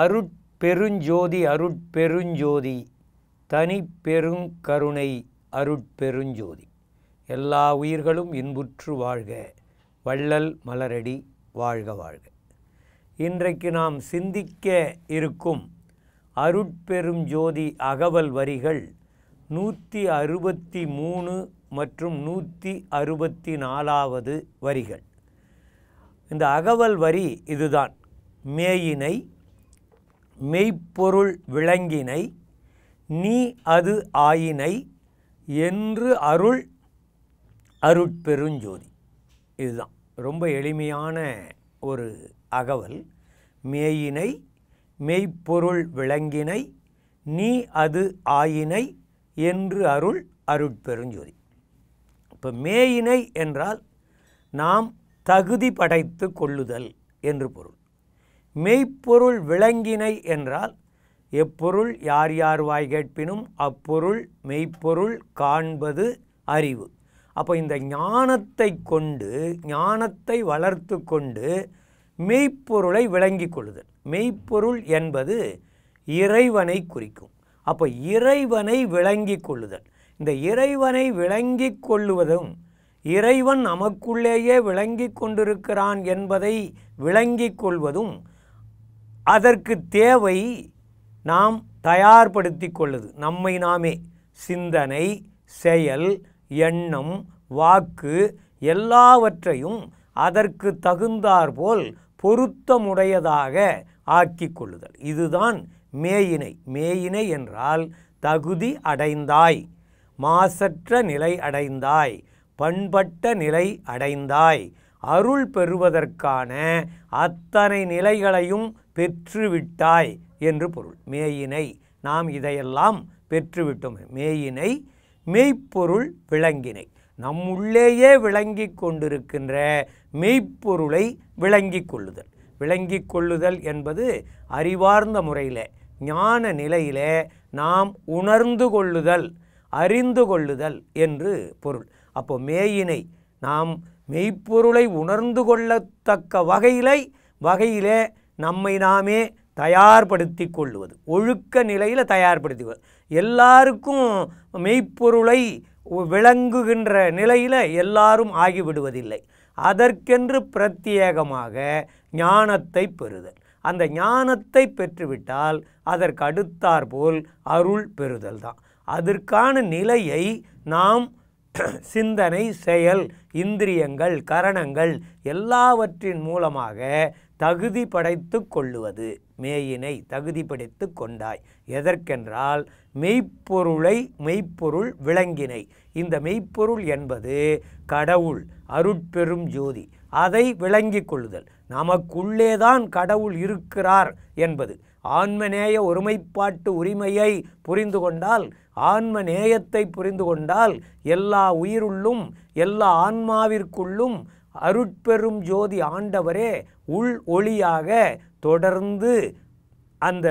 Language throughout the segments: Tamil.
அருட்பெருஞ்சோதி அருட்பெருஞ்சோதி தனி பெருங்கருணை அருட்பெருஞ்சோதி எல்லா உயிர்களும் இன்புற்று வாழ்க வள்ளல் மலரடி வாழ்க வாழ்க இன்றைக்கு நாம் சிந்திக்க இருக்கும் அருட்பெரும் ஜோதி அகவல் வரிகள் நூற்றி அறுபத்தி மூணு மற்றும் நூற்றி அறுபத்தி நாலாவது வரிகள் இந்த அகவல் வரி இதுதான் மேயினை மெய்ப்பொருள் விளங்கினை நீ அது ஆயினை என்று அருள் அருட்பெருஞ்சோதி இதுதான் ரொம்ப எளிமையான ஒரு அகவல் மேயினை மெய்ப்பொருள் விளங்கினை நீ அது ஆயினை என்று அருள் அருட்பெருஞ்சோதி இப்போ மேயினை என்றால் நாம் தகுதி படைத்து கொள்ளுதல் என்று பொருள் மெய்ப்பொருள் விளங்கினை என்றால் எப்பொருள் யார் யார் வாய் கேட்பினும் அப்பொருள் மெய்ப்பொருள் காண்பது அறிவு அப்போ இந்த ஞானத்தை கொண்டு ஞானத்தை வளர்த்து கொண்டு மெய்ப்பொருளை விளங்கிக் கொள்ளுதல் மெய்ப்பொருள் என்பது இறைவனை குறிக்கும் அப்போ இறைவனை விளங்கிக் கொள்ளுதல் இந்த இறைவனை விளங்கி கொள்ளுவதும் இறைவன் நமக்குள்ளேயே விளங்கி கொண்டிருக்கிறான் என்பதை விளங்கிக் கொள்வதும் அதற்கு தேவை நாம் தயார்படுத்தி கொள்ளுது நம்மை நாமே சிந்தனை செயல் எண்ணம் வாக்கு எல்லாவற்றையும் அதற்கு தகுந்தாற்போல் பொருத்தமுடையதாக ஆக்கி கொள்ளுதல் இதுதான் மேயினை மேயினை என்றால் தகுதி அடைந்தாய் மாசற்ற நிலை அடைந்தாய் பண்பட்ட நிலை அடைந்தாய் அருள் பெறுவதற்கான அத்தனை நிலைகளையும் பெற்றுவிட்டாய் என்று பொருள் மேயினை நாம் இதையெல்லாம் பெற்றுவிட்டோம் மேயினை மெய்ப்பொருள் விளங்கினை நம்முள்ளேயே விளங்கி கொண்டிருக்கின்ற மெய்ப்பொருளை விளங்கி கொள்ளுதல் விளங்கி கொள்ளுதல் என்பது அறிவார்ந்த முறையில் ஞான நிலையில் நாம் உணர்ந்து கொள்ளுதல் அறிந்து கொள்ளுதல் என்று பொருள் அப்போ மேயினை நாம் மெய்ப்பொருளை உணர்ந்து கொள்ளத்தக்க வகையிலை வகையிலே நம்மை நாமே தயார்படுத்தி கொள்வது ஒழுக்க நிலையில் தயார்படுத்தி எல்லாருக்கும் மெய்ப்பொருளை விளங்குகின்ற நிலையில் எல்லாரும் ஆகிவிடுவதில்லை அதற்கென்று பிரத்யேகமாக ஞானத்தை பெறுதல் அந்த ஞானத்தை பெற்றுவிட்டால் அதற்கு அடுத்தாற்போல் அருள் பெறுதல் தான் அதற்கான நிலையை நாம் சிந்தனை செயல் இந்திரியங்கள் கரணங்கள் எல்லாவற்றின் மூலமாக தகுதி படைத்து கொள்ளுவது மேயினை தகுதி படைத்து கொண்டாய் எதற்கென்றால் மெய்ப்பொருளை மெய்ப்பொருள் விளங்கினை இந்த மெய்ப்பொருள் என்பது கடவுள் அருட்பெரும் ஜோதி அதை விளங்கி கொள்ளுதல் நமக்குள்ளேதான் கடவுள் இருக்கிறார் என்பது ஆன்மநேய ஒருமைப்பாட்டு உரிமையை புரிந்து கொண்டால் ஆன்ம நேயத்தை புரிந்து கொண்டால் எல்லா உயிருள்ளும் எல்லா ஆன்மாவிற்குள்ளும் அருட்பெரும் ஜோதி ஆண்டவரே உள் ஒளியாக தொடர்ந்து அந்த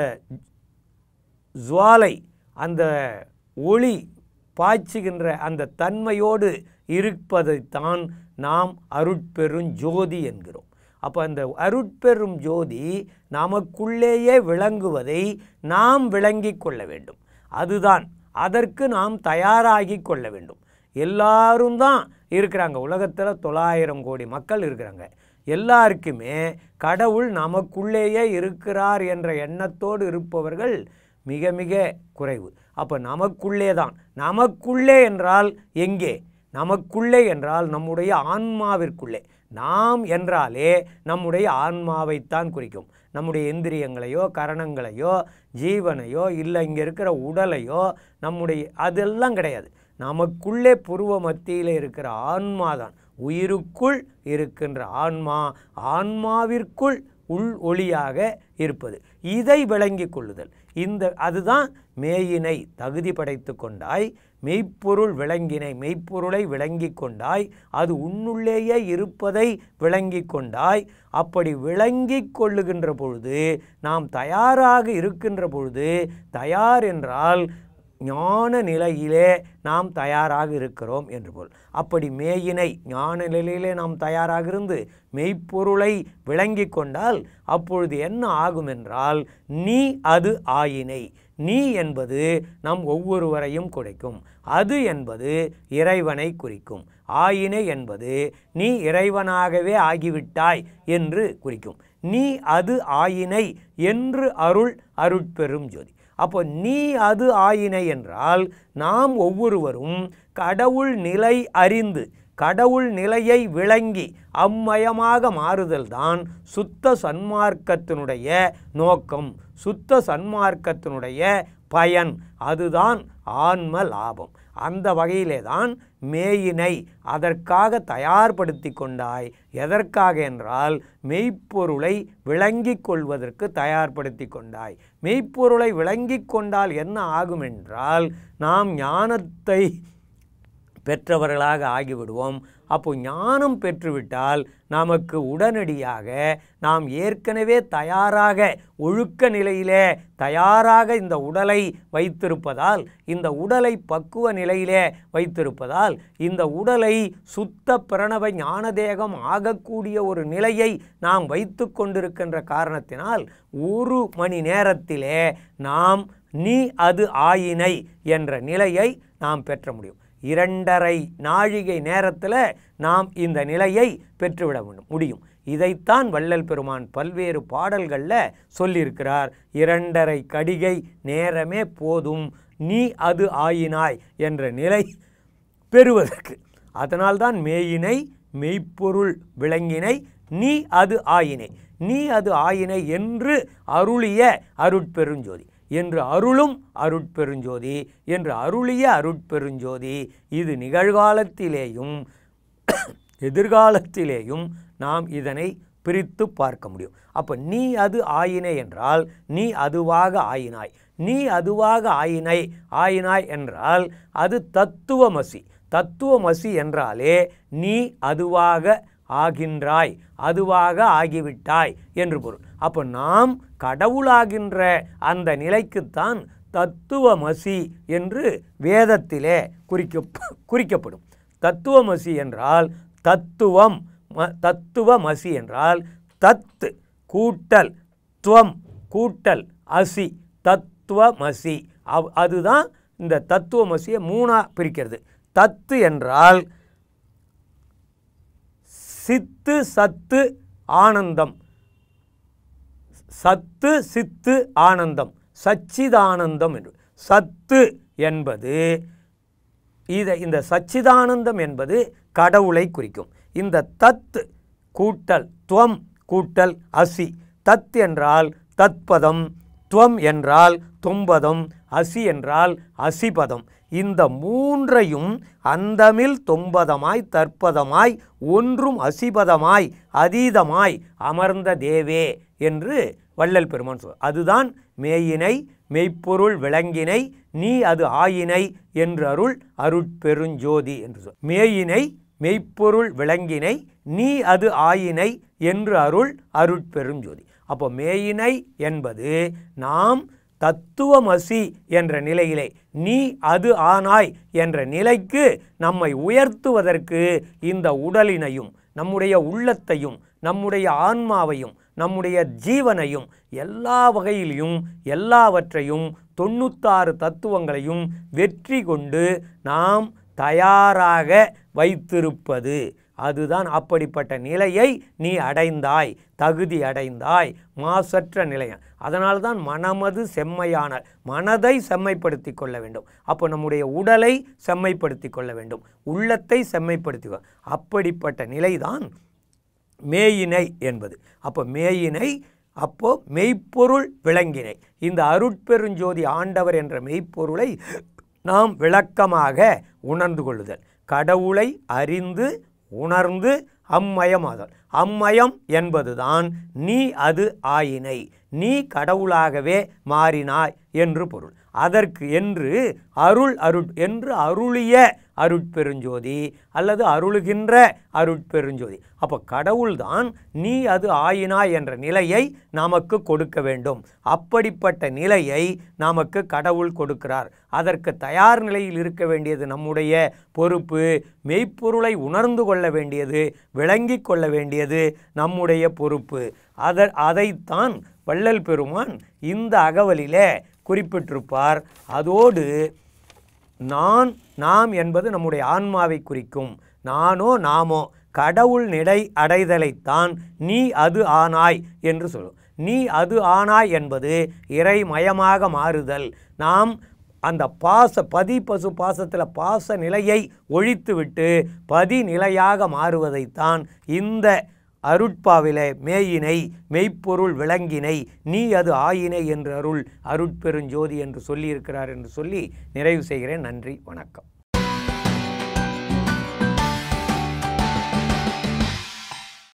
ஜுவாலை அந்த ஒளி பாய்ச்சுகின்ற அந்த தன்மையோடு இருப்பதைத்தான் நாம் அருட்பெரும் ஜோதி என்கிறோம் அப்போ அந்த அருட்பெரும் ஜோதி நமக்குள்ளேயே விளங்குவதை நாம் விளங்கி கொள்ள வேண்டும் அதுதான் அதற்கு நாம் தயாராகி கொள்ள வேண்டும் எல்லாரும் தான் இருக்கிறாங்க உலகத்தில் தொள்ளாயிரம் கோடி மக்கள் இருக்கிறாங்க எல்லாருக்குமே கடவுள் நமக்குள்ளேயே இருக்கிறார் என்ற எண்ணத்தோடு இருப்பவர்கள் மிக மிக குறைவு அப்போ நமக்குள்ளே தான் நமக்குள்ளே என்றால் எங்கே நமக்குள்ளே என்றால் நம்முடைய ஆன்மாவிற்குள்ளே நாம் என்றாலே நம்முடைய ஆன்மாவைத்தான் குறிக்கும் நம்முடைய இந்திரியங்களையோ கரணங்களையோ ஜீவனையோ இல்லை இங்கே இருக்கிற உடலையோ நம்முடைய அதெல்லாம் கிடையாது நமக்குள்ளே புருவ மத்தியில் இருக்கிற ஆன்மா தான் உயிருக்குள் இருக்கின்ற ஆன்மா ஆன்மாவிற்குள் உள் ஒளியாக இருப்பது இதை விளங்கி கொள்ளுதல் இந்த அதுதான் மேயினை தகுதி படைத்து கொண்டாய் மெய்ப்பொருள் விளங்கினை மெய்ப்பொருளை விளங்கி கொண்டாய் அது உன்னுள்ளேயே இருப்பதை விளங்கி கொண்டாய் அப்படி விளங்கி கொள்ளுகின்ற பொழுது நாம் தயாராக இருக்கின்ற பொழுது தயார் என்றால் ஞான நிலையிலே நாம் தயாராக இருக்கிறோம் என்று பொருள் அப்படி மேயினை ஞான நிலையிலே நாம் தயாராக இருந்து மெய்ப்பொருளை விளங்கி கொண்டால் அப்பொழுது என்ன ஆகும் என்றால் நீ அது ஆயினை நீ என்பது நம் ஒவ்வொருவரையும் குறைக்கும் அது என்பது இறைவனை குறிக்கும் ஆயினை என்பது நீ இறைவனாகவே ஆகிவிட்டாய் என்று குறிக்கும் நீ அது ஆயினை என்று அருள் அருட்பெறும் ஜோதி அப்போ நீ அது ஆயினை என்றால் நாம் ஒவ்வொருவரும் கடவுள் நிலை அறிந்து கடவுள் நிலையை விளங்கி அம்மயமாக மாறுதல்தான் சுத்த சன்மார்க்கத்தினுடைய நோக்கம் சுத்த சன்மார்க்கத்தினுடைய பயன் அதுதான் ஆன்ம லாபம் அந்த வகையிலே தான் மேயினை அதற்காக தயார்படுத்தி கொண்டாய் எதற்காக என்றால் மெய்ப்பொருளை விளங்கிக் கொள்வதற்கு தயார்படுத்தி கொண்டாய் மெய்ப்பொருளை விளங்கி கொண்டால் என்ன ஆகும் என்றால் நாம் ஞானத்தை பெற்றவர்களாக ஆகிவிடுவோம் அப்போது ஞானம் பெற்றுவிட்டால் நமக்கு உடனடியாக நாம் ஏற்கனவே தயாராக ஒழுக்க நிலையிலே தயாராக இந்த உடலை வைத்திருப்பதால் இந்த உடலை பக்குவ நிலையிலே வைத்திருப்பதால் இந்த உடலை சுத்த பிரணவ ஞானதேகம் ஆகக்கூடிய ஒரு நிலையை நாம் வைத்து கொண்டிருக்கின்ற காரணத்தினால் ஒரு மணி நேரத்திலே நாம் நீ அது ஆயினை என்ற நிலையை நாம் பெற்ற முடியும் இரண்டரை நாழிகை நேரத்தில் நாம் இந்த நிலையை பெற்றுவிட முடியும் இதைத்தான் வள்ளல் பெருமான் பல்வேறு பாடல்களில் சொல்லியிருக்கிறார் இரண்டரை கடிகை நேரமே போதும் நீ அது ஆயினாய் என்ற நிலை பெறுவதற்கு அதனால்தான் மேயினை மெய்ப்பொருள் விளங்கினை நீ அது ஆயினை நீ அது ஆயினை என்று அருளிய அருட்பெருஞ்சோதி என்று அருளும் அருட்பெருஞ்சோதி என்று அருளிய அருட்பெருஞ்சோதி இது நிகழ்காலத்திலேயும் எதிர்காலத்திலேயும் நாம் இதனை பிரித்து பார்க்க முடியும் அப்போ நீ அது ஆயினை என்றால் நீ அதுவாக ஆயினாய் நீ அதுவாக ஆயினை ஆயினாய் என்றால் அது தத்துவமசி தத்துவமசி என்றாலே நீ அதுவாக ஆகின்றாய் அதுவாக ஆகிவிட்டாய் என்று பொருள் அப்போ நாம் கடவுளாகின்ற அந்த நிலைக்குத்தான் தத்துவமசி என்று வேதத்திலே குறிக்க குறிக்கப்படும் தத்துவமசி என்றால் தத்துவம் தத்துவமசி என்றால் தத்து கூட்டல் துவம் கூட்டல் அசி தத்துவமசி அவ் அதுதான் இந்த தத்துவமசியை மூணாக பிரிக்கிறது தத்து என்றால் சித்து சத்து ஆனந்தம் சத்து சித்து ஆனந்தம் சச்சிதானந்தம் என்று சத்து என்பது இதை இந்த சச்சிதானந்தம் என்பது கடவுளை குறிக்கும் இந்த தத்து கூட்டல் துவம் கூட்டல் அசி தத் என்றால் தத்பதம் துவம் என்றால் தும்பதம் அசி என்றால் அசிபதம் இந்த மூன்றையும் அந்தமில் தொம்பதமாய் தற்பதமாய் ஒன்றும் அசிபதமாய் அதீதமாய் அமர்ந்த தேவே என்று வள்ளல் பெருமான் சொல் அதுதான் மேயினை மெய்ப்பொருள் விளங்கினை நீ அது ஆயினை என்று அருள் அருட்பெருஞ்சோதி என்று சொல் மேயினை மெய்ப்பொருள் விளங்கினை நீ அது ஆயினை என்று அருள் அருட்பெருஞ்சோதி அப்போ மேயினை என்பது நாம் தத்துவமசி என்ற நிலையிலே நீ அது ஆனாய் என்ற நிலைக்கு நம்மை உயர்த்துவதற்கு இந்த உடலினையும் நம்முடைய உள்ளத்தையும் நம்முடைய ஆன்மாவையும் நம்முடைய ஜீவனையும் எல்லா வகையிலையும் எல்லாவற்றையும் தொண்ணூத்தாறு தத்துவங்களையும் வெற்றி கொண்டு நாம் தயாராக வைத்திருப்பது அதுதான் அப்படிப்பட்ட நிலையை நீ அடைந்தாய் தகுதி அடைந்தாய் மாசற்ற நிலையம் அதனால்தான் மனமது செம்மையான மனதை செம்மைப்படுத்தி கொள்ள வேண்டும் அப்போ நம்முடைய உடலை செம்மைப்படுத்தி கொள்ள வேண்டும் உள்ளத்தை செம்மைப்படுத்தி அப்படிப்பட்ட நிலைதான் மேயினை என்பது அப்போ மேயினை அப்போ மெய்ப்பொருள் விளங்கினை இந்த அருட்பெருஞ்சோதி ஆண்டவர் என்ற மெய்ப்பொருளை நாம் விளக்கமாக உணர்ந்து கொள்ளுதல் கடவுளை அறிந்து உணர்ந்து அம்மயமாதல் அம்மயம் என்பதுதான் நீ அது ஆயினை நீ கடவுளாகவே மாறினாய் என்று பொருள் அதற்கு என்று அருள் அருள் என்று அருளிய அருட்பெருஞ்சோதி அல்லது அருளுகின்ற அருட்பெருஞ்சோதி அப்போ கடவுள்தான் நீ அது ஆயினாய் என்ற நிலையை நமக்கு கொடுக்க வேண்டும் அப்படிப்பட்ட நிலையை நமக்கு கடவுள் கொடுக்கிறார் அதற்கு தயார் நிலையில் இருக்க வேண்டியது நம்முடைய பொறுப்பு மெய்ப்பொருளை உணர்ந்து கொள்ள வேண்டியது விளங்கி கொள்ள வேண்டியது நம்முடைய பொறுப்பு அதை அதைத்தான் வள்ளல் பெருமான் இந்த அகவலிலே குறிப்பிட்டிருப்பார் அதோடு நான் நாம் என்பது நம்முடைய ஆன்மாவை குறிக்கும் நானோ நாமோ கடவுள் நிலை அடைதலைத்தான் நீ அது ஆனாய் என்று சொல்லும் நீ அது ஆனாய் என்பது இறைமயமாக மாறுதல் நாம் அந்த பாச பதி பசு பாசத்தில் பாச நிலையை ஒழித்துவிட்டு பதிநிலையாக மாறுவதைத்தான் இந்த அருட்பாவிலே மேயினை மெய்ப்பொருள் விளங்கினை நீ அது ஆயினை என்று அருள் அருட்பெருஞ்சோதி என்று சொல்லியிருக்கிறார் என்று சொல்லி நிறைவு செய்கிறேன் நன்றி வணக்கம்